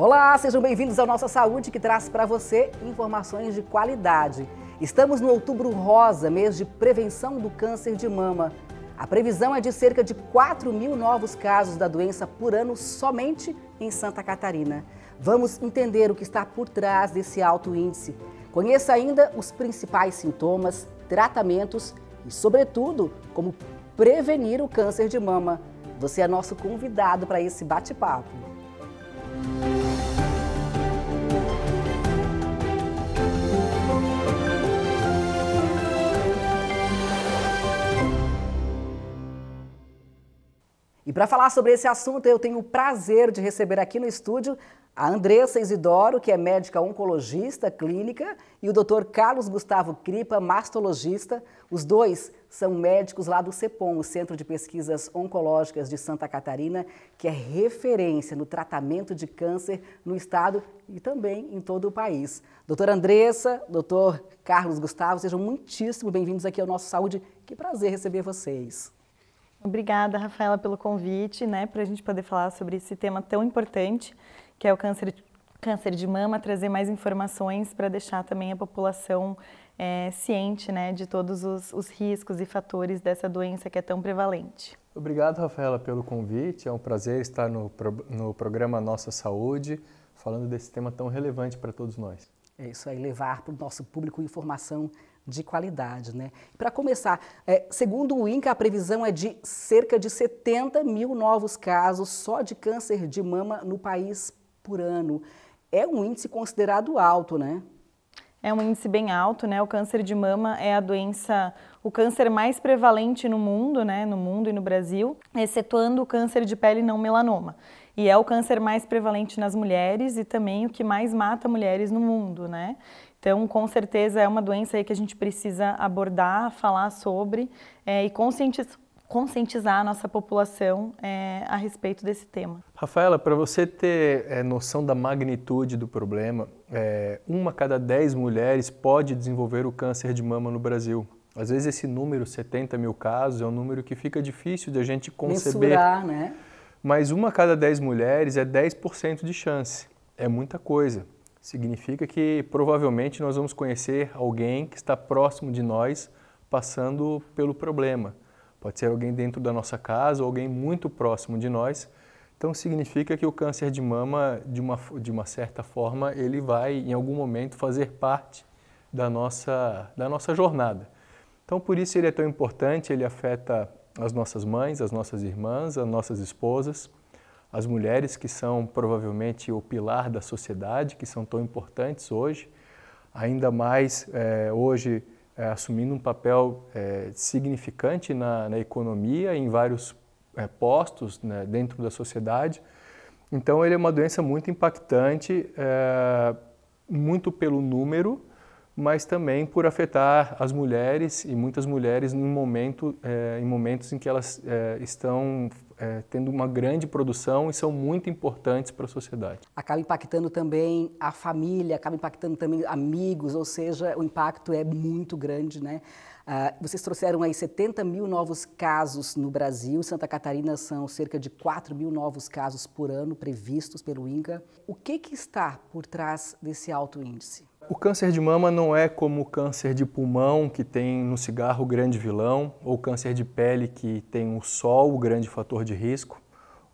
Olá, sejam bem-vindos ao Nossa Saúde, que traz para você informações de qualidade. Estamos no outubro rosa, mês de prevenção do câncer de mama. A previsão é de cerca de 4 mil novos casos da doença por ano somente em Santa Catarina. Vamos entender o que está por trás desse alto índice. Conheça ainda os principais sintomas, tratamentos e, sobretudo, como prevenir o câncer de mama. Você é nosso convidado para esse bate-papo. E para falar sobre esse assunto, eu tenho o prazer de receber aqui no estúdio a Andressa Isidoro, que é médica oncologista clínica, e o Dr. Carlos Gustavo Cripa, mastologista. Os dois são médicos lá do CEPOM, o Centro de Pesquisas Oncológicas de Santa Catarina, que é referência no tratamento de câncer no estado e também em todo o país. Doutora Andressa, doutor Carlos Gustavo, sejam muitíssimo bem-vindos aqui ao nosso Saúde. Que prazer receber vocês. Obrigada, Rafaela, pelo convite, né, para a gente poder falar sobre esse tema tão importante, que é o câncer, câncer de mama, trazer mais informações para deixar também a população é, ciente, né, de todos os, os riscos e fatores dessa doença que é tão prevalente. Obrigado, Rafaela, pelo convite. É um prazer estar no, no programa Nossa Saúde, falando desse tema tão relevante para todos nós. É isso aí, levar para o nosso público informação de qualidade. Né? Para começar, é, segundo o INCA, a previsão é de cerca de 70 mil novos casos só de câncer de mama no país por ano. É um índice considerado alto, né? É um índice bem alto, né? O câncer de mama é a doença, o câncer mais prevalente no mundo, né? No mundo e no Brasil, excetuando o câncer de pele não melanoma. E é o câncer mais prevalente nas mulheres e também o que mais mata mulheres no mundo, né? Então, com certeza é uma doença aí que a gente precisa abordar, falar sobre é, e conscientizar, conscientizar a nossa população é, a respeito desse tema. Rafaela, para você ter é, noção da magnitude do problema, é, uma cada dez mulheres pode desenvolver o câncer de mama no Brasil. Às vezes esse número, 70 mil casos, é um número que fica difícil de a gente conceber. Mensurar, né? Mas uma cada dez mulheres é 10% de chance. É muita coisa. Significa que provavelmente nós vamos conhecer alguém que está próximo de nós passando pelo problema. Pode ser alguém dentro da nossa casa ou alguém muito próximo de nós. Então significa que o câncer de mama, de uma, de uma certa forma, ele vai em algum momento fazer parte da nossa, da nossa jornada. Então por isso ele é tão importante, ele afeta as nossas mães, as nossas irmãs, as nossas esposas as mulheres que são provavelmente o pilar da sociedade, que são tão importantes hoje, ainda mais é, hoje é, assumindo um papel é, significante na, na, economia, em vários é, postos né, dentro da sociedade. Então, ele é uma doença muito impactante, é, muito pelo número, mas também por afetar as mulheres e muitas mulheres em, momento, é, em momentos em que elas estão é, tendo uma grande produção e são muito importantes para a sociedade. Acaba impactando também a família, acaba impactando também amigos, ou seja, o impacto é muito grande, né? Uh, vocês trouxeram aí 70 mil novos casos no Brasil, Santa Catarina são cerca de 4 mil novos casos por ano previstos pelo INCA. O que, que está por trás desse alto índice? O câncer de mama não é como o câncer de pulmão, que tem no cigarro o grande vilão, ou câncer de pele, que tem o sol, o grande fator de risco,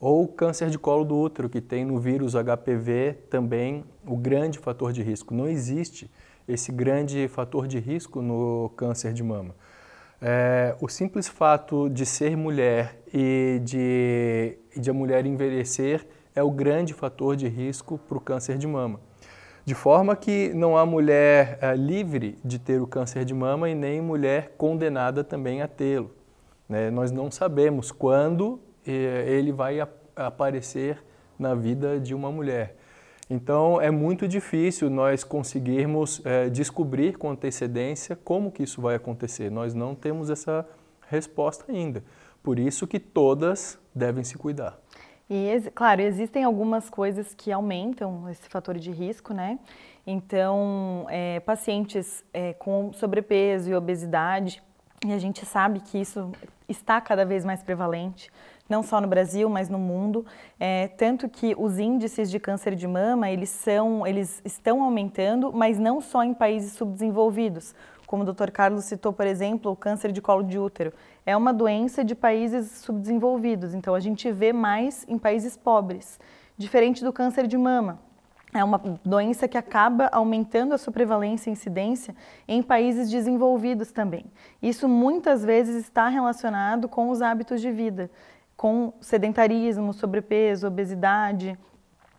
ou câncer de colo do útero, que tem no vírus HPV também o grande fator de risco. Não existe esse grande fator de risco no câncer de mama. É, o simples fato de ser mulher e de, de a mulher envelhecer é o grande fator de risco para o câncer de mama. De forma que não há mulher é, livre de ter o câncer de mama e nem mulher condenada também a tê-lo. Né? Nós não sabemos quando é, ele vai aparecer na vida de uma mulher. Então é muito difícil nós conseguirmos é, descobrir com antecedência como que isso vai acontecer. Nós não temos essa resposta ainda. Por isso que todas devem se cuidar. E, claro, existem algumas coisas que aumentam esse fator de risco, né? Então, é, pacientes é, com sobrepeso e obesidade, e a gente sabe que isso está cada vez mais prevalente, não só no Brasil, mas no mundo. É, tanto que os índices de câncer de mama, eles, são, eles estão aumentando, mas não só em países subdesenvolvidos. Como o Dr. Carlos citou, por exemplo, o câncer de colo de útero. É uma doença de países subdesenvolvidos, então a gente vê mais em países pobres. Diferente do câncer de mama, é uma doença que acaba aumentando a sua prevalência e incidência em países desenvolvidos também. Isso muitas vezes está relacionado com os hábitos de vida com sedentarismo, sobrepeso, obesidade,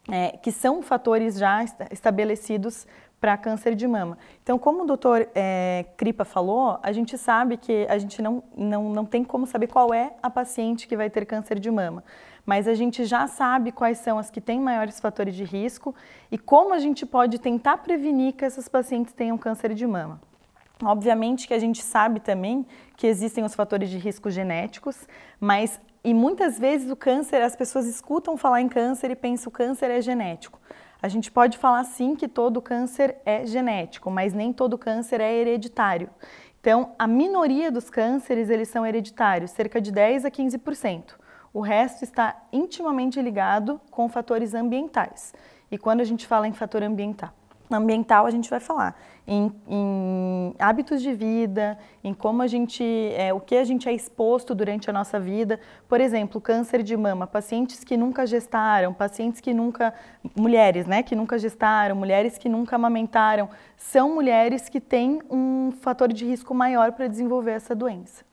é, que são fatores já estabelecidos para câncer de mama. Então, como o doutor é, falou, a gente sabe que a gente não, não, não tem como saber qual é a paciente que vai ter câncer de mama, mas a gente já sabe quais são as que têm maiores fatores de risco e como a gente pode tentar prevenir que essas pacientes tenham câncer de mama. Obviamente que a gente sabe também que existem os fatores de risco genéticos, mas e muitas vezes o câncer, as pessoas escutam falar em câncer e pensam que o câncer é genético. A gente pode falar sim que todo câncer é genético, mas nem todo câncer é hereditário. Então, a minoria dos cânceres, eles são hereditários, cerca de 10 a 15%. O resto está intimamente ligado com fatores ambientais. E quando a gente fala em fator ambiental, ambiental a gente vai falar em, em, hábitos de vida, em como a gente, é, o que a gente é exposto durante a nossa vida. Por exemplo, câncer de mama, pacientes que nunca gestaram, pacientes que nunca, mulheres, né, que nunca gestaram, mulheres que nunca amamentaram, são mulheres que têm um fator de risco maior para desenvolver essa doença.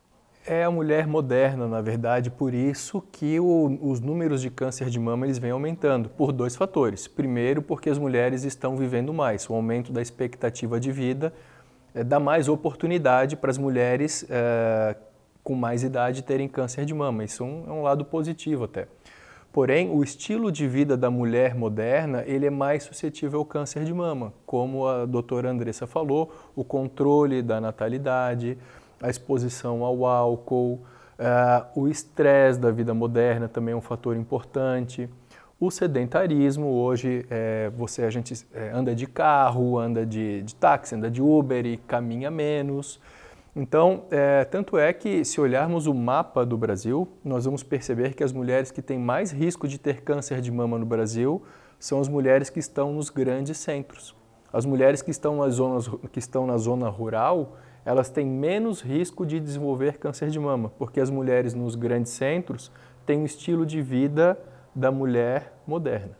É a mulher moderna, na verdade, por isso que o, os números de câncer de mama eles vêm aumentando, por dois fatores. Primeiro, porque as mulheres estão vivendo mais, o aumento da expectativa de vida é, dá mais oportunidade para as mulheres é, com mais idade terem câncer de mama. Isso é um, é um lado positivo até. Porém, o estilo de vida da mulher moderna, ele é mais suscetível ao câncer de mama, como a doutora Andressa falou, o controle da natalidade, a exposição ao álcool, uh, o estresse da vida moderna também é um fator importante. O sedentarismo, hoje é, você, a gente é, anda de carro, anda de, de, táxi, anda de Uber e caminha menos. Então, é, tanto é que se olharmos o mapa do Brasil, nós vamos perceber que as mulheres que têm mais risco de ter câncer de mama no Brasil são as mulheres que estão nos grandes centros. As mulheres que estão, nas zonas, que estão na zona rural, elas têm menos risco de desenvolver câncer de mama, porque as mulheres nos grandes centros têm o estilo de vida da mulher moderna.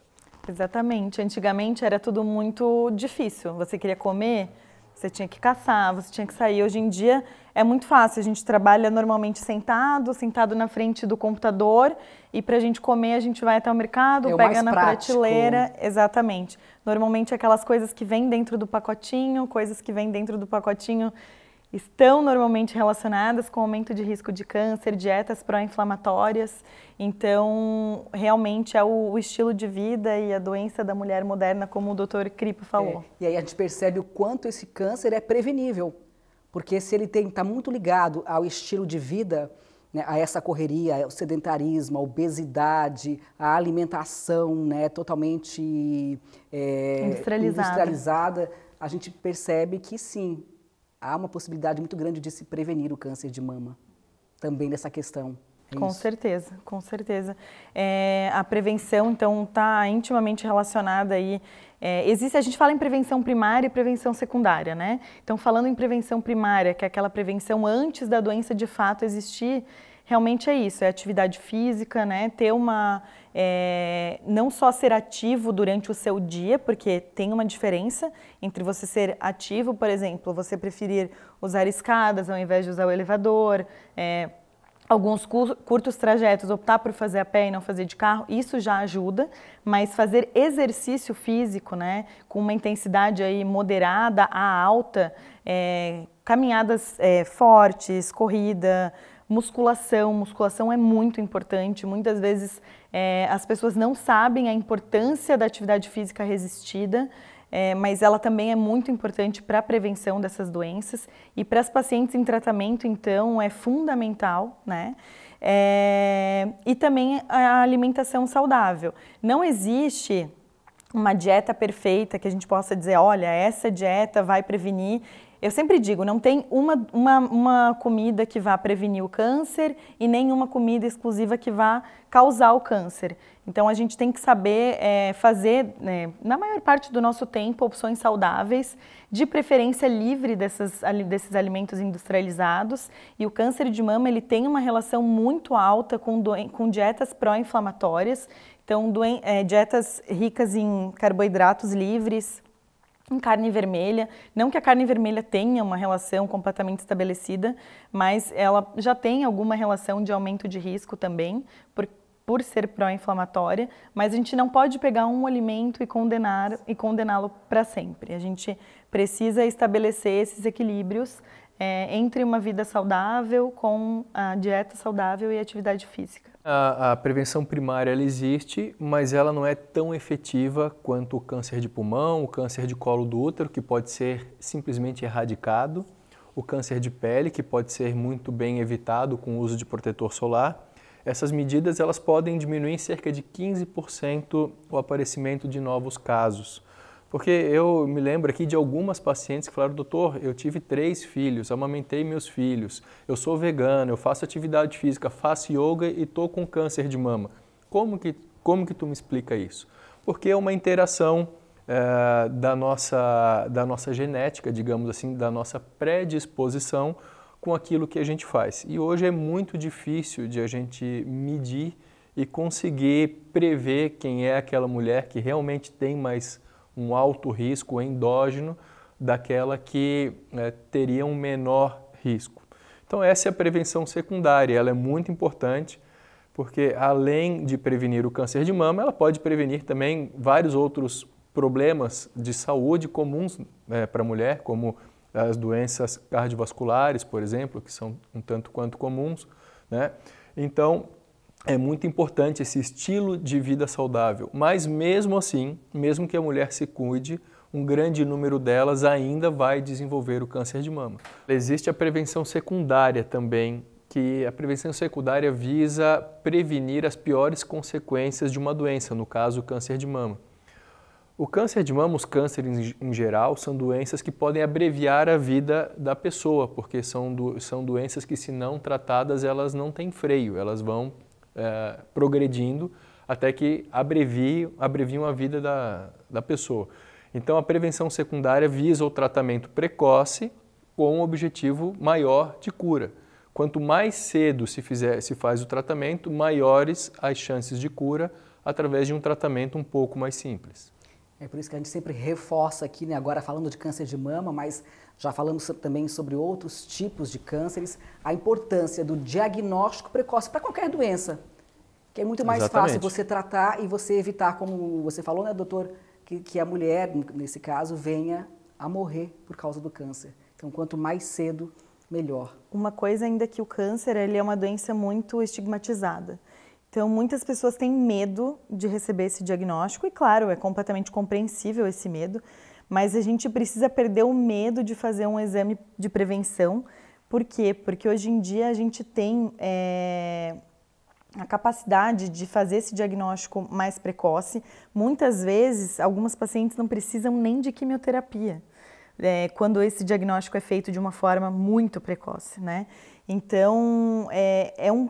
Exatamente. Antigamente era tudo muito difícil. Você queria comer, você tinha que caçar, você tinha que sair. Hoje em dia é muito fácil. A gente trabalha normalmente sentado, sentado na frente do computador e para a gente comer a gente vai até o mercado, é pega na prático. prateleira. Exatamente. Normalmente aquelas coisas que vêm dentro do pacotinho, coisas que vêm dentro do pacotinho estão normalmente relacionadas com aumento de risco de câncer, dietas pró-inflamatórias. Então, realmente é o, o, estilo de vida e a doença da mulher moderna, como o doutor Cripo falou. É, e aí a gente percebe o quanto esse câncer é prevenível, porque se ele está muito ligado ao estilo de vida, né, a essa correria, ao sedentarismo, a obesidade, a alimentação né, totalmente é, industrializada. industrializada, a gente percebe que sim, há uma possibilidade muito grande de se prevenir o câncer de mama, também dessa questão. É com isso. certeza, com certeza. É, a prevenção, então, está intimamente relacionada aí. É, existe, a gente fala em prevenção primária e prevenção secundária, né? Então, falando em prevenção primária, que é aquela prevenção antes da doença de fato existir, realmente é isso, é atividade física, né? Ter uma é, não só ser ativo durante o seu dia, porque tem uma diferença entre você ser ativo, por exemplo, você preferir usar escadas ao invés de usar o elevador, é, alguns curtos trajetos, optar por fazer a pé e não fazer de carro, isso já ajuda, mas fazer exercício físico, né, com uma intensidade aí moderada a alta, é, caminhadas é, fortes, corrida, Musculação, musculação é muito importante. Muitas vezes é, as pessoas não sabem a importância da atividade física resistida, é, mas ela também é muito importante para a prevenção dessas doenças e para as pacientes em tratamento, então, é fundamental, né? É, e também a alimentação saudável. Não existe uma dieta perfeita que a gente possa dizer, olha, essa dieta vai prevenir eu sempre digo, não tem uma, uma, uma comida que vá prevenir o câncer e nem uma comida exclusiva que vá causar o câncer. Então a gente tem que saber é, fazer, né, na maior parte do nosso tempo, opções saudáveis, de preferência livre dessas, desses alimentos industrializados. E o câncer de mama ele tem uma relação muito alta com, com dietas pró-inflamatórias, então é, dietas ricas em carboidratos livres, em carne vermelha. Não que a carne vermelha tenha uma relação completamente estabelecida, mas ela já tem alguma relação de aumento de risco também, por, por ser pró-inflamatória, mas a gente não pode pegar um alimento e condenar e condená-lo para sempre. A gente precisa estabelecer esses equilíbrios é, entre uma vida saudável com a dieta saudável e atividade física. A, a prevenção primária ela existe, mas ela não é tão efetiva quanto o câncer de pulmão, o câncer de colo do útero, que pode ser simplesmente erradicado, o câncer de pele, que pode ser muito bem evitado com o uso de protetor solar. Essas medidas elas podem diminuir em cerca de 15% o aparecimento de novos casos. Porque eu me lembro aqui de algumas pacientes que falaram, doutor, eu tive três filhos, amamentei meus filhos, eu sou vegano, eu faço atividade física, faço yoga e tô com câncer de mama. Como que, como que tu me explica isso? Porque é uma interação é, da, nossa, da nossa genética, digamos assim, da nossa predisposição com aquilo que a gente faz. E hoje é muito difícil de a gente medir e conseguir prever quem é aquela mulher que realmente tem mais um alto risco endógeno daquela que é, teria um menor risco. Então, essa é a prevenção secundária, ela é muito importante, porque além de prevenir o câncer de mama, ela pode prevenir também vários outros problemas de saúde comuns né, para a mulher, como as doenças cardiovasculares, por exemplo, que são um tanto quanto comuns. Né? Então, é muito importante esse estilo de vida saudável, mas mesmo assim, mesmo que a mulher se cuide, um grande número delas ainda vai desenvolver o câncer de mama. Existe a prevenção secundária também, que a prevenção secundária visa prevenir as piores consequências de uma doença, no caso, o câncer de mama. O câncer de mama, os cânceres em geral, são doenças que podem abreviar a vida da pessoa, porque são, do, são doenças que, se não tratadas, elas não têm freio, elas vão é, progredindo até que abrevie, abreviam a vida da, da pessoa. Então, a prevenção secundária visa o tratamento precoce com um objetivo maior de cura. Quanto mais cedo se, fizer, se faz o tratamento, maiores as chances de cura através de um tratamento um pouco mais simples. É por isso que a gente sempre reforça aqui, né, agora falando de câncer de mama, mas já falamos também sobre outros tipos de cânceres, a importância do diagnóstico precoce para qualquer doença, que é muito mais Exatamente. fácil você tratar e você evitar, como você falou, né, doutor, que, que a mulher, nesse caso, venha a morrer por causa do câncer. Então, quanto mais cedo, melhor. Uma coisa ainda é que o câncer ele é uma doença muito estigmatizada. Então, muitas pessoas têm medo de receber esse diagnóstico e, claro, é completamente compreensível esse medo, mas a gente precisa perder o medo de fazer um exame de prevenção. Por quê? Porque hoje em dia a gente tem é, a capacidade de fazer esse diagnóstico mais precoce. Muitas vezes, algumas pacientes não precisam nem de quimioterapia. É, quando esse diagnóstico é feito de uma forma muito precoce, né? Então, é, é, um,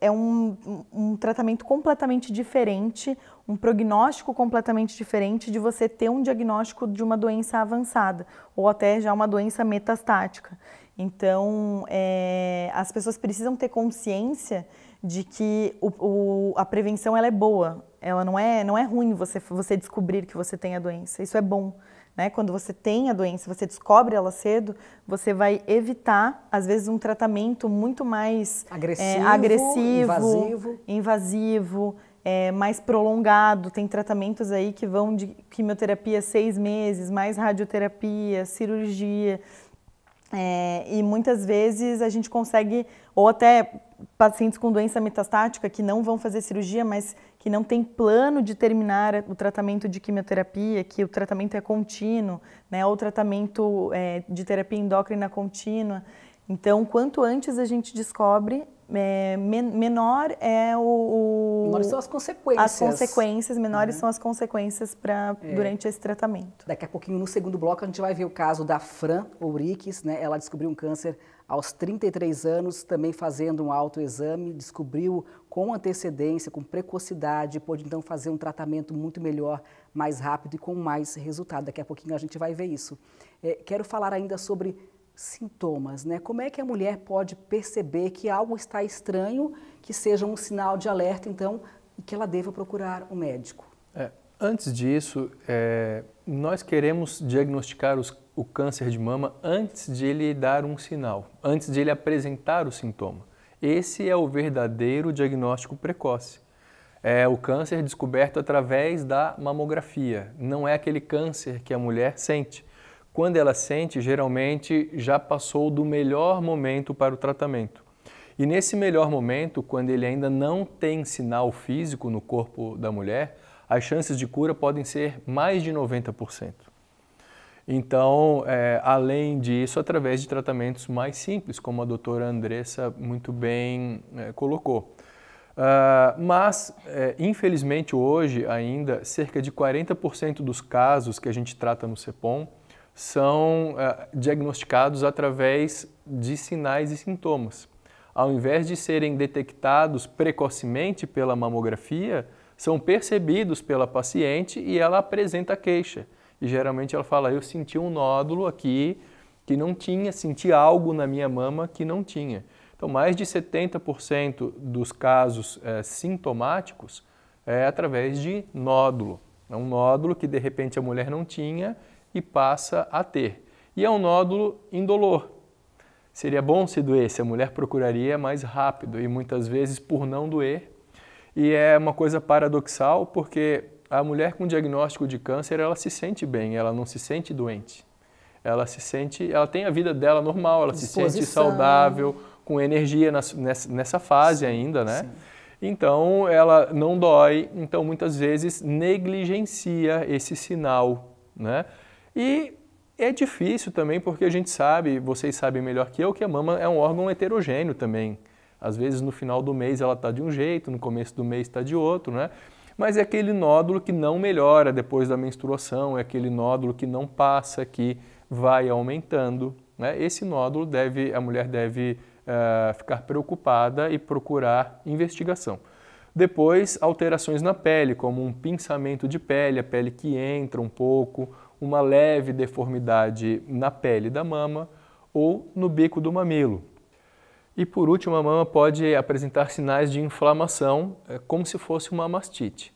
é um, um tratamento completamente diferente um prognóstico completamente diferente de você ter um diagnóstico de uma doença avançada ou até já uma doença metastática. Então, é, as pessoas precisam ter consciência de que o, o, a prevenção ela é boa, ela não é, não é ruim você, você descobrir que você tem a doença, isso é bom. Né? Quando você tem a doença, você descobre ela cedo, você vai evitar, às vezes, um tratamento muito mais é, agressivo, é, agressivo invasivo, invasivo é, mais prolongado. Tem tratamentos aí que vão de quimioterapia seis meses, mais radioterapia, cirurgia. É, e muitas vezes a gente consegue, ou até pacientes com doença metastática que não vão fazer cirurgia, mas que não tem plano de terminar o tratamento de quimioterapia, que o tratamento é contínuo, né, ou tratamento é, de terapia endócrina contínua. Então, quanto antes a gente descobre, é, men menor é o, o menores são as consequências as consequências menores uhum. são as consequências para é. durante esse tratamento daqui a pouquinho no segundo bloco a gente vai ver o caso da Fran Ouriques né ela descobriu um câncer aos 33 anos também fazendo um autoexame descobriu com antecedência com precocidade pôde então fazer um tratamento muito melhor mais rápido e com mais resultado daqui a pouquinho a gente vai ver isso é, quero falar ainda sobre sintomas, né? Como é que a mulher pode perceber que algo está estranho, que seja um sinal de alerta, então, e que ela deva procurar um médico? É, antes disso, é, nós queremos diagnosticar os, o câncer de mama antes de ele dar um sinal, antes de ele apresentar o sintoma. Esse é o verdadeiro diagnóstico precoce. É o câncer descoberto através da mamografia. Não é aquele câncer que a mulher sente quando ela sente, geralmente já passou do melhor momento para o tratamento. E nesse melhor momento, quando ele ainda não tem sinal físico no corpo da mulher, as chances de cura podem ser mais de 90%. Então, é, além disso, através de tratamentos mais simples, como a doutora Andressa muito bem é, colocou. Uh, mas, é, infelizmente, hoje ainda, cerca de 40% dos casos que a gente trata no CEPOM são eh, diagnosticados através de sinais e sintomas. Ao invés de serem detectados precocemente pela mamografia, são percebidos pela paciente e ela apresenta queixa. E geralmente ela fala: Eu senti um nódulo aqui que não tinha, senti algo na minha mama que não tinha. Então, mais de 70% dos casos é, sintomáticos é através de nódulo. É um nódulo que de repente a mulher não tinha e passa a ter. E é um nódulo indolor. Seria bom se doesse, a mulher procuraria é mais rápido e muitas vezes por não doer. E é uma coisa paradoxal porque a mulher com diagnóstico de câncer, ela se sente bem, ela não se sente doente. Ela se sente, ela tem a vida dela normal, ela Disposição. se sente saudável, com energia nessa, fase Sim. ainda, né? Sim. Então, ela não dói, então muitas vezes negligencia esse sinal, né? E é difícil também porque a gente sabe, vocês sabem melhor que eu, que a mama é um órgão heterogêneo também. Às vezes no final do mês ela está de um jeito, no começo do mês está de outro, né? Mas é aquele nódulo que não melhora depois da menstruação, é aquele nódulo que não passa, que vai aumentando. Né? Esse nódulo deve, a mulher deve uh, ficar preocupada e procurar investigação. Depois, alterações na pele, como um pinçamento de pele, a pele que entra um pouco, uma leve deformidade na pele da mama ou no bico do mamilo. E por último, a mama pode apresentar sinais de inflamação, eh, como se fosse uma mastite.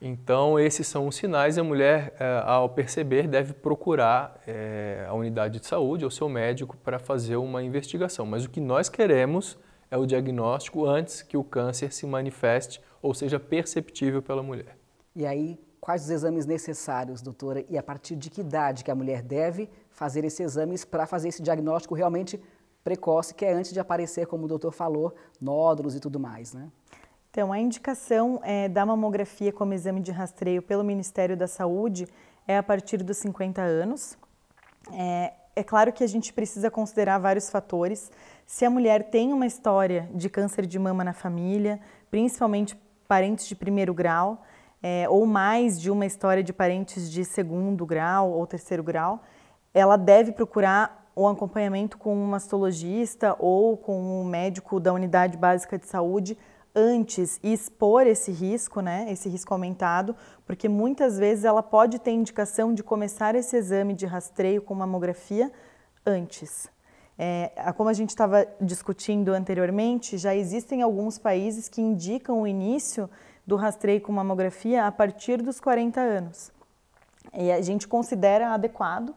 Então, esses são os sinais e a mulher, eh, ao perceber, deve procurar eh, a unidade de saúde ou seu médico para fazer uma investigação. Mas o que nós queremos é o diagnóstico antes que o câncer se manifeste ou seja perceptível pela mulher. E aí, Quais os exames necessários, doutora, e a partir de que idade que a mulher deve fazer esses exames para fazer esse diagnóstico realmente precoce, que é antes de aparecer, como o doutor falou, nódulos e tudo mais, né? Então, a indicação é, da mamografia como exame de rastreio pelo Ministério da Saúde é a partir dos 50 anos. É, é claro que a gente precisa considerar vários fatores. Se a mulher tem uma história de câncer de mama na família, principalmente parentes de primeiro grau, é, ou mais de uma história de parentes de segundo grau ou terceiro grau, ela deve procurar um acompanhamento com um mastologista ou com um médico da unidade básica de saúde antes e expor esse risco, né, esse risco aumentado, porque muitas vezes ela pode ter indicação de começar esse exame de rastreio com mamografia antes. É, como a gente estava discutindo anteriormente, já existem alguns países que indicam o início do rastreio com mamografia a partir dos 40 anos. E a gente considera adequado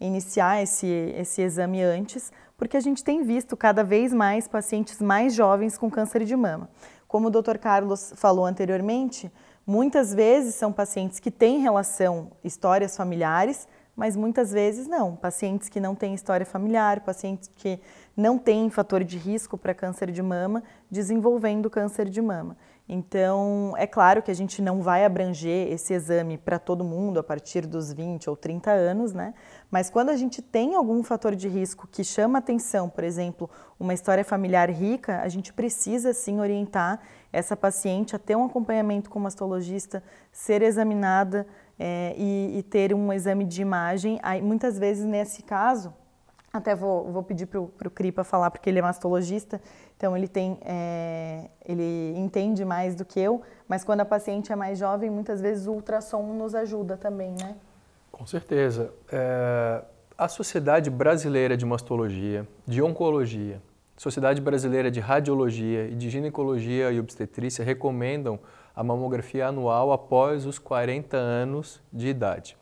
iniciar esse, esse exame antes, porque a gente tem visto cada vez mais pacientes mais jovens com câncer de mama. Como o Dr. Carlos falou anteriormente, muitas vezes são pacientes que têm relação histórias familiares, mas muitas vezes não. Pacientes que não têm história familiar, pacientes que não têm fator de risco para câncer de mama, desenvolvendo câncer de mama. Então, é claro que a gente não vai abranger esse exame para todo mundo a partir dos 20 ou 30 anos, né? Mas quando a gente tem algum fator de risco que chama atenção, por exemplo, uma história familiar rica, a gente precisa sim orientar essa paciente a ter um acompanhamento com o mastologista, ser examinada é, e, e ter um exame de imagem. Aí, muitas vezes, nesse caso, até vou, vou pedir para o para falar, porque ele é mastologista, então ele tem é, ele entende mais do que eu, mas quando a paciente é mais jovem, muitas vezes o ultrassom nos ajuda também, né? Com certeza. É, a Sociedade Brasileira de Mastologia, de Oncologia, Sociedade Brasileira de Radiologia e de Ginecologia e Obstetrícia recomendam a mamografia anual após os 40 anos de idade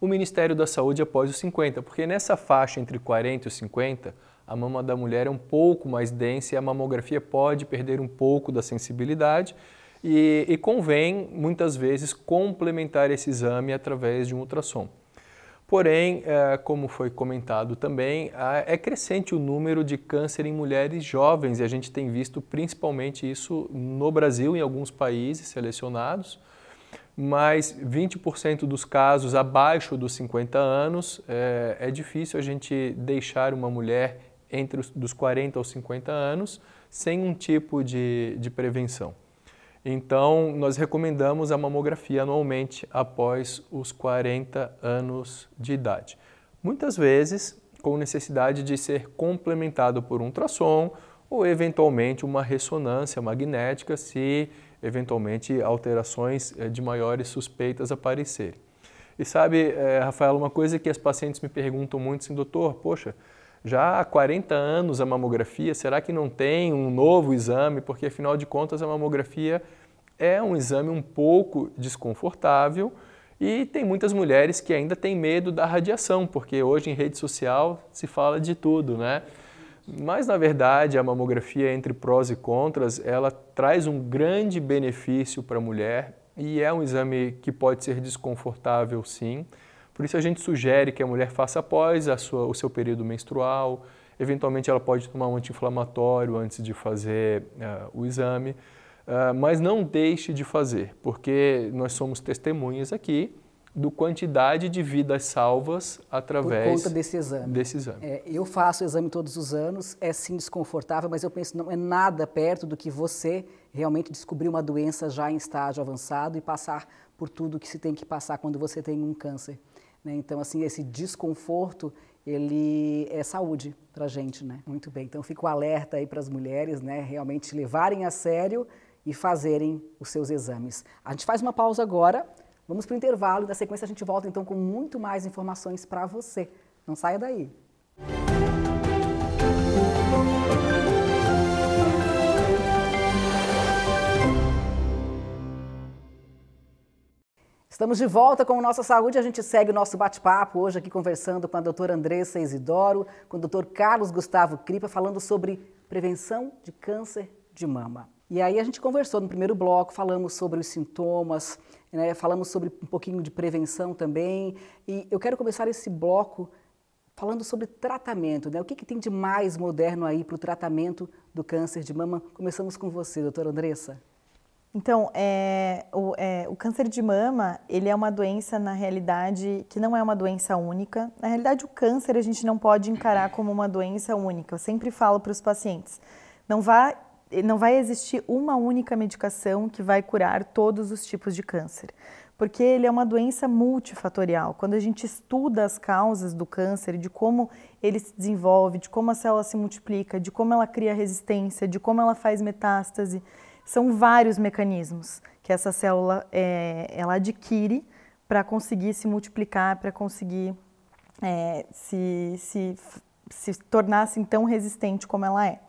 o Ministério da Saúde após os 50, porque nessa faixa entre 40 e 50, a mama da mulher é um pouco mais densa e a mamografia pode perder um pouco da sensibilidade. E, e convém, muitas vezes, complementar esse exame através de um ultrassom. Porém, eh, como foi comentado também, é crescente o número de câncer em mulheres jovens e a gente tem visto principalmente isso no Brasil, em alguns países selecionados mas 20% dos casos abaixo dos 50 anos é, é, difícil a gente deixar uma mulher entre os dos 40 ou 50 anos sem um tipo de, de prevenção. Então, nós recomendamos a mamografia anualmente após os 40 anos de idade. Muitas vezes, com necessidade de ser complementado por um ultrassom ou eventualmente uma ressonância magnética, se eventualmente alterações eh, de maiores suspeitas aparecerem. E sabe, eh, Rafael, uma coisa que as pacientes me perguntam muito, assim, doutor, poxa, já há 40 anos a mamografia, será que não tem um novo exame? Porque afinal de contas a mamografia é um exame um pouco desconfortável e tem muitas mulheres que ainda têm medo da radiação, porque hoje em rede social se fala de tudo, né? Mas, na verdade, a mamografia, entre prós e contras, ela traz um grande benefício para a mulher e é um exame que pode ser desconfortável, sim. Por isso, a gente sugere que a mulher faça após sua, o seu período menstrual. Eventualmente, ela pode tomar um anti-inflamatório antes de fazer uh, o exame. Uh, mas não deixe de fazer, porque nós somos testemunhas aqui do quantidade de vidas salvas através Por conta desse exame. Desse exame. É, eu faço o exame todos os anos, é sim desconfortável, mas eu penso não é nada perto do que você realmente descobrir uma doença já em estágio avançado e passar por tudo que se tem que passar quando você tem um câncer. Né? Então, assim, esse desconforto ele é saúde para gente, né? Muito bem. Então, fico alerta aí para as mulheres, né? Realmente levarem a sério e fazerem os seus exames. A gente faz uma pausa agora Vamos para o intervalo e na sequência a gente volta então com muito mais informações para você. Não saia daí. Estamos de volta com o Nossa Saúde. A gente segue o nosso bate-papo hoje aqui conversando com a doutora Andressa Isidoro, com o doutor Carlos Gustavo Cripa, falando sobre prevenção de câncer de mama. E aí a gente conversou no primeiro bloco, falamos sobre os sintomas, né? Falamos sobre um pouquinho de prevenção também. E eu quero começar esse bloco falando sobre tratamento. Né? O que, que tem de mais moderno aí para o tratamento do câncer de mama? Começamos com você, doutora Andressa. Então, é, o, é, o, câncer de mama, ele é uma doença, na realidade, que não é uma doença única. Na realidade, o câncer a gente não pode encarar como uma doença única. Eu sempre falo para os pacientes, não vá não vai existir uma única medicação que vai curar todos os tipos de câncer, porque ele é uma doença multifatorial. Quando a gente estuda as causas do câncer, de como ele se desenvolve, de como a célula se multiplica, de como ela cria resistência, de como ela faz metástase, são vários mecanismos que essa célula é, ela adquire para conseguir se multiplicar, para conseguir é, se, se, se tornar assim tão resistente como ela é.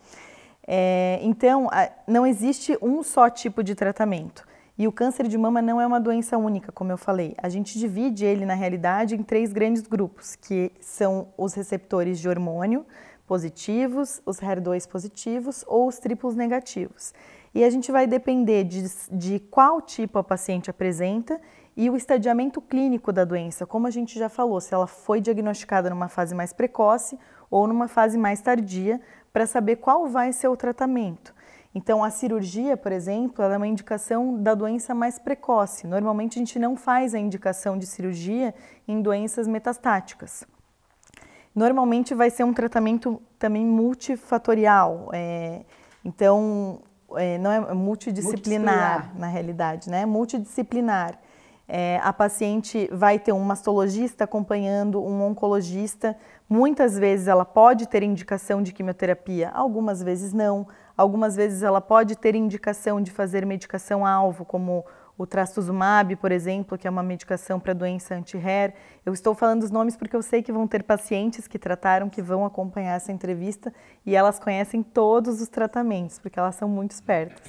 É, então, não existe um só tipo de tratamento. E o câncer de mama não é uma doença única, como eu falei. A gente divide ele, na realidade, em três grandes grupos, que são os receptores de hormônio positivos, os HER2 positivos ou os triplos negativos. E a gente vai depender de, de qual tipo a paciente apresenta e o estadiamento clínico da doença, como a gente já falou, se ela foi diagnosticada numa fase mais precoce ou numa fase mais tardia, para saber qual vai ser o tratamento. Então, a cirurgia, por exemplo, é uma indicação da doença mais precoce. Normalmente, a gente não faz a indicação de cirurgia em doenças metastáticas. Normalmente, vai ser um tratamento também multifatorial. É, então, é, não é multidisciplinar, na realidade, né? Multidisciplinar. É, a paciente vai ter um mastologista acompanhando, um oncologista, Muitas vezes ela pode ter indicação de quimioterapia, algumas vezes não. Algumas vezes ela pode ter indicação de fazer medicação alvo, como o trastuzumab, por exemplo, que é uma medicação para doença anti-HER. Eu estou falando os nomes porque eu sei que vão ter pacientes que trataram, que vão acompanhar essa entrevista e elas conhecem todos os tratamentos, porque elas são muito espertas.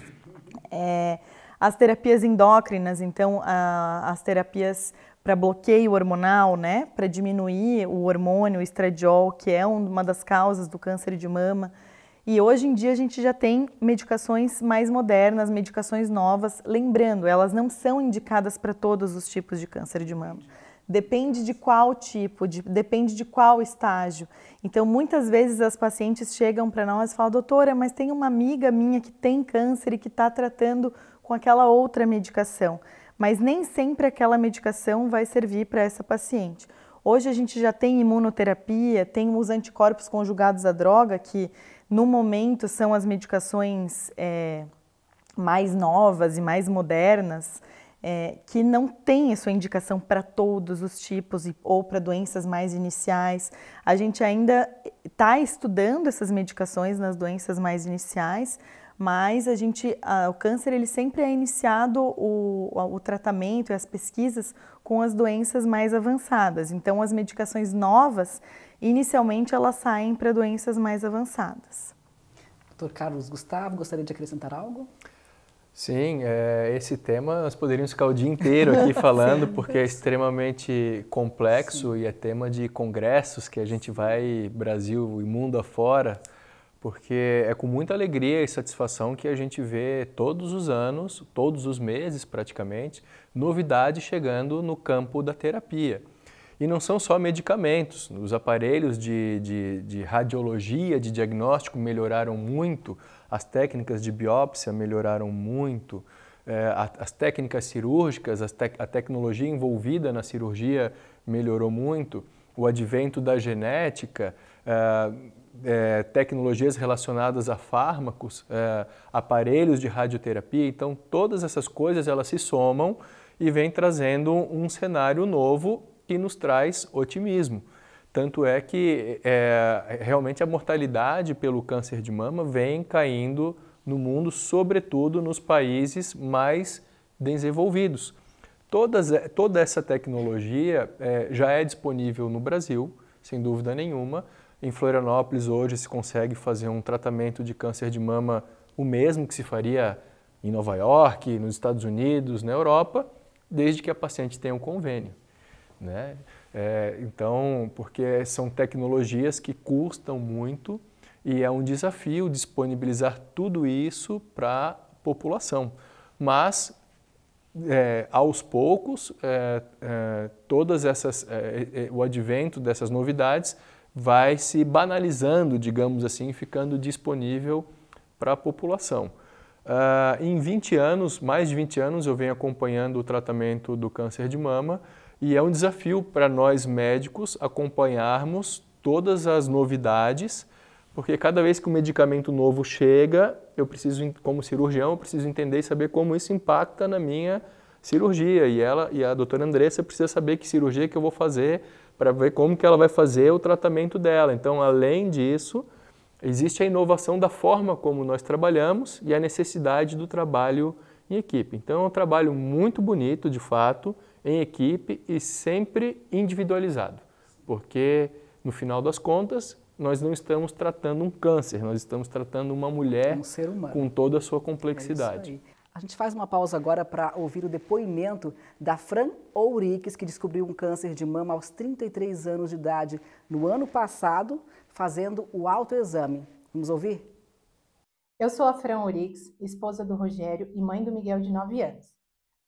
É, as terapias endócrinas, então, a, as terapias para bloqueio hormonal, né, para diminuir o hormônio o estradiol, que é uma das causas do câncer de mama. E hoje em dia a gente já tem medicações mais modernas, medicações novas. Lembrando, elas não são indicadas para todos os tipos de câncer de mama. Depende de qual tipo, de, depende de qual estágio. Então, muitas vezes as pacientes chegam para nós e falam: doutora, mas tem uma amiga minha que tem câncer e que está tratando com aquela outra medicação, mas nem sempre aquela medicação vai servir para essa paciente. Hoje a gente já tem imunoterapia, tem os anticorpos conjugados à droga, que no momento são as medicações é, mais novas e mais modernas, é, que não tem a sua indicação para todos os tipos ou para doenças mais iniciais. A gente ainda está estudando essas medicações nas doenças mais iniciais, mas a gente, a, o câncer ele sempre é iniciado o, o tratamento e as pesquisas com as doenças mais avançadas. Então as medicações novas, inicialmente elas saem para doenças mais avançadas. Dr. Carlos Gustavo, gostaria de acrescentar algo? Sim, é, esse tema nós poderíamos ficar o dia inteiro aqui falando, porque é extremamente complexo Sim. e é tema de congressos que a gente vai Brasil e mundo afora porque é com muita alegria e satisfação que a gente vê todos os anos, todos os meses praticamente, novidades chegando no campo da terapia. E não são só medicamentos, os aparelhos de, de, de radiologia, de diagnóstico melhoraram muito, as técnicas de biópsia melhoraram muito, eh, as técnicas cirúrgicas, as tec a tecnologia envolvida na cirurgia melhorou muito, o advento da genética. Eh, é, tecnologias relacionadas a fármacos, é, aparelhos de radioterapia. Então, todas essas coisas elas se somam e vêm trazendo um cenário novo que nos traz otimismo. Tanto é que é, realmente a mortalidade pelo câncer de mama vem caindo no mundo, sobretudo nos países mais desenvolvidos. Todas, é, toda essa tecnologia é, já é disponível no Brasil, sem dúvida nenhuma, em Florianópolis, hoje, se consegue fazer um tratamento de câncer de mama o mesmo que se faria em Nova York, nos Estados Unidos, na Europa, desde que a paciente tenha um convênio. Né? É, então, porque são tecnologias que custam muito e é um desafio disponibilizar tudo isso para a população. Mas, é, aos poucos, é, é todas essas, é, é, o advento dessas novidades vai se banalizando, digamos assim, ficando disponível para a população. Uh, em 20 anos, mais de 20 anos, eu venho acompanhando o tratamento do câncer de mama e é um desafio para nós médicos acompanharmos todas as novidades, porque cada vez que um medicamento novo chega, eu preciso, como cirurgião, eu preciso entender e saber como isso impacta na minha cirurgia e ela e a doutora Andressa precisa saber que cirurgia que eu vou fazer para ver como que ela vai fazer o tratamento dela. Então, além disso, existe a inovação da forma como nós trabalhamos e a necessidade do trabalho em equipe. Então, é um trabalho muito bonito, de fato, em equipe e sempre individualizado, porque no final das contas, nós não estamos tratando um câncer, nós estamos tratando uma mulher um com toda a sua é complexidade. É a gente faz uma pausa agora para ouvir o depoimento da Fran Ouriques, que descobriu um câncer de mama aos 33 anos de idade no ano passado, fazendo o autoexame. Vamos ouvir? Eu sou a Fran Ouriques, esposa do Rogério e mãe do Miguel de 9 anos.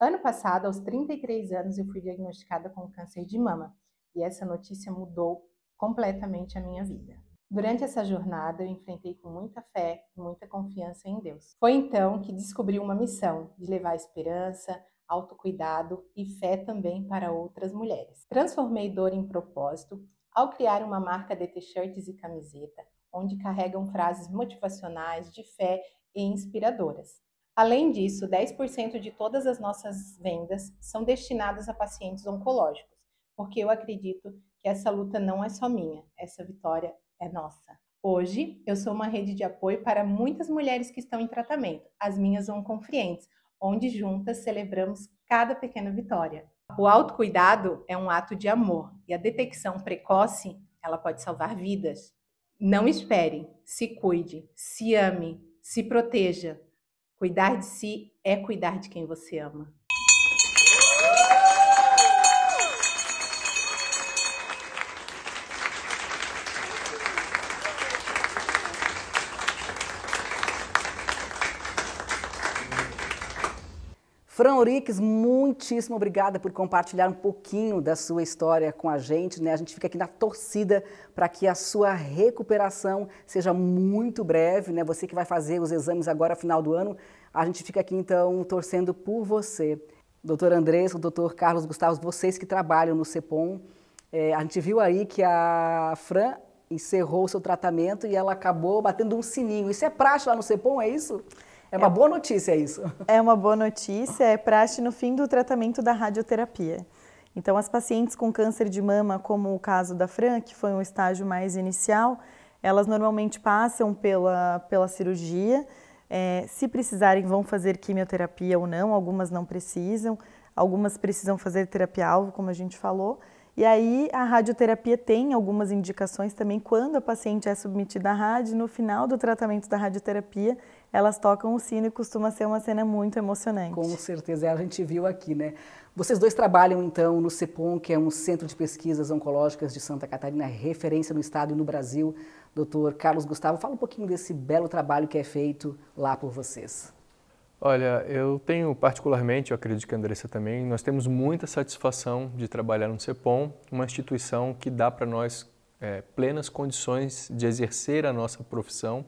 Ano passado, aos 33 anos, eu fui diagnosticada com câncer de mama e essa notícia mudou completamente a minha vida. Durante essa jornada, eu enfrentei com muita fé e muita confiança em Deus. Foi então que descobri uma missão de levar esperança, autocuidado e fé também para outras mulheres. Transformei dor em propósito ao criar uma marca de t-shirts e camiseta, onde carregam frases motivacionais, de fé e inspiradoras. Além disso, 10% de todas as nossas vendas são destinadas a pacientes oncológicos, porque eu acredito que essa luta não é só minha, essa vitória é nossa. Hoje, eu sou uma rede de apoio para muitas mulheres que estão em tratamento, as minhas Onconfrientes, onde juntas celebramos cada pequena vitória. O autocuidado é um ato de amor e a detecção precoce, ela pode salvar vidas. Não espere, se cuide, se ame, se proteja. Cuidar de si é cuidar de quem você ama. Fran Orix, muitíssimo obrigada por compartilhar um pouquinho da sua história com a gente. Né? A gente fica aqui na torcida para que a sua recuperação seja muito breve. Né? Você que vai fazer os exames agora, final do ano, a gente fica aqui então torcendo por você. Doutor Andressa, doutor Carlos Gustavo, vocês que trabalham no CEPOM, é, eh, a gente viu aí que a Fran encerrou o seu tratamento e ela acabou batendo um sininho. Isso é praxe lá no CEPOM, é isso? É uma é, boa notícia isso. É uma boa notícia, é praxe no fim do tratamento da radioterapia. Então, as pacientes com câncer de mama, como o caso da Fran, que foi um estágio mais inicial, elas normalmente passam pela, pela cirurgia. É, se precisarem, vão fazer quimioterapia ou não, algumas não precisam, algumas precisam fazer terapia-alvo, como a gente falou. E aí, a radioterapia tem algumas indicações também quando a paciente é submetida à rádio. No final do tratamento da radioterapia, elas tocam o sino e costuma ser uma cena muito emocionante. Com certeza, é, a gente viu aqui, né? Vocês dois trabalham então no CEPOM, que é um centro de pesquisas oncológicas de Santa Catarina, referência no estado e no Brasil. Doutor Carlos Gustavo, fala um pouquinho desse belo trabalho que é feito lá por vocês. Olha, eu tenho particularmente, eu acredito que a Andressa também, nós temos muita satisfação de trabalhar no CEPOM, uma instituição que dá para nós é, plenas condições de exercer a nossa profissão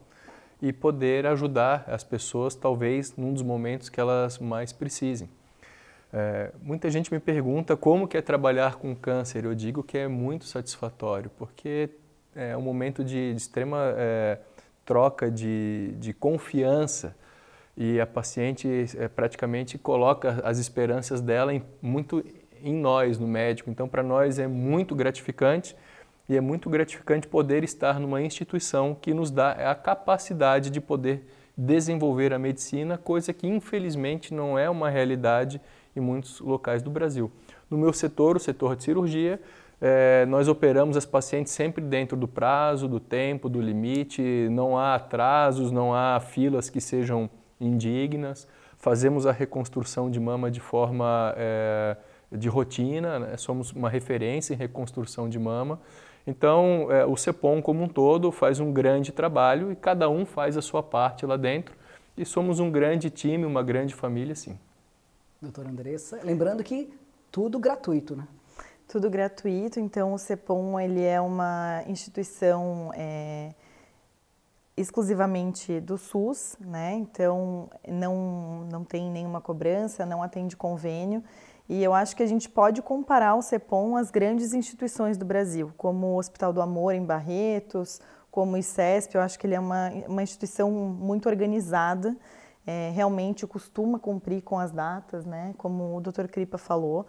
e poder ajudar as pessoas, talvez, num dos momentos que elas mais precisem. É, muita gente me pergunta como que é trabalhar com câncer. Eu digo que é muito satisfatório, porque é um momento de, de extrema é, troca de, de confiança e a paciente é, praticamente coloca as esperanças dela em, muito em nós, no médico. Então, para nós é muito gratificante e é muito gratificante poder estar numa instituição que nos dá a capacidade de poder desenvolver a medicina, coisa que infelizmente não é uma realidade em muitos locais do Brasil. No meu setor, o setor de cirurgia, é, nós operamos as pacientes sempre dentro do prazo, do tempo, do limite, não há atrasos, não há filas que sejam indignas, fazemos a reconstrução de mama de forma é, de rotina, né? somos uma referência em reconstrução de mama então, é, o CEPOM como um todo faz um grande trabalho e cada um faz a sua parte lá dentro. E somos um grande time, uma grande família, sim. Doutora Andressa, lembrando que tudo gratuito, né? Tudo gratuito, então o CEPOM ele é uma instituição é, exclusivamente do SUS, né? Então não, não tem nenhuma cobrança, não atende convênio. E eu acho que a gente pode comparar o CEPOM às grandes instituições do Brasil, como o Hospital do Amor em Barretos, como o ICESP, eu acho que ele é uma, uma instituição muito organizada, é, realmente costuma cumprir com as datas, né? como o Dr. Cripa falou.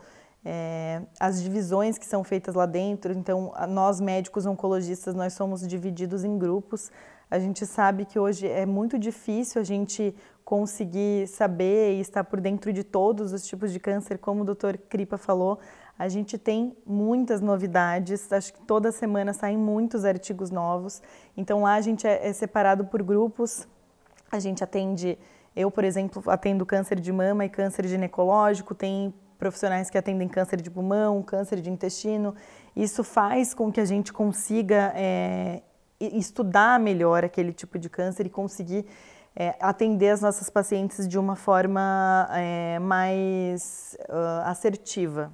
É, as divisões que são feitas lá dentro, então nós médicos oncologistas, nós somos divididos em grupos. A gente sabe que hoje é muito difícil a gente conseguir saber e estar por dentro de todos os tipos de câncer, como o doutor Cripa falou, a gente tem muitas novidades, acho que toda semana saem muitos artigos novos. Então lá a gente é, é separado por grupos, a gente atende, eu, por exemplo, atendo câncer de mama e câncer ginecológico, tem profissionais que atendem câncer de pulmão, câncer de intestino. Isso faz com que a gente consiga é, estudar melhor aquele tipo de câncer e conseguir é, atender as nossas pacientes de uma forma é, mais uh, assertiva.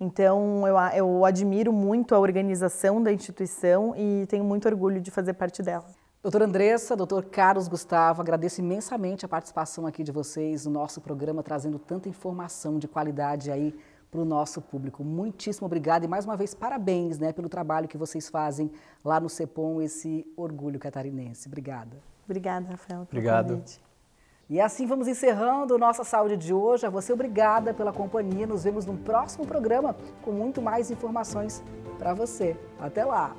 Então, eu, eu admiro muito a organização da instituição e tenho muito orgulho de fazer parte dela. Doutora Andressa, doutor Carlos Gustavo, agradeço imensamente a participação aqui de vocês no nosso programa, trazendo tanta informação de qualidade aí para o nosso público. Muitíssimo obrigada e mais uma vez parabéns né, pelo trabalho que vocês fazem lá no CEPOM, esse orgulho catarinense. Obrigada. Obrigada, Rafael, pelo Obrigado. convite. E assim vamos encerrando nossa saúde de hoje. A você, obrigada pela companhia. Nos vemos no próximo programa com muito mais informações para você. Até lá!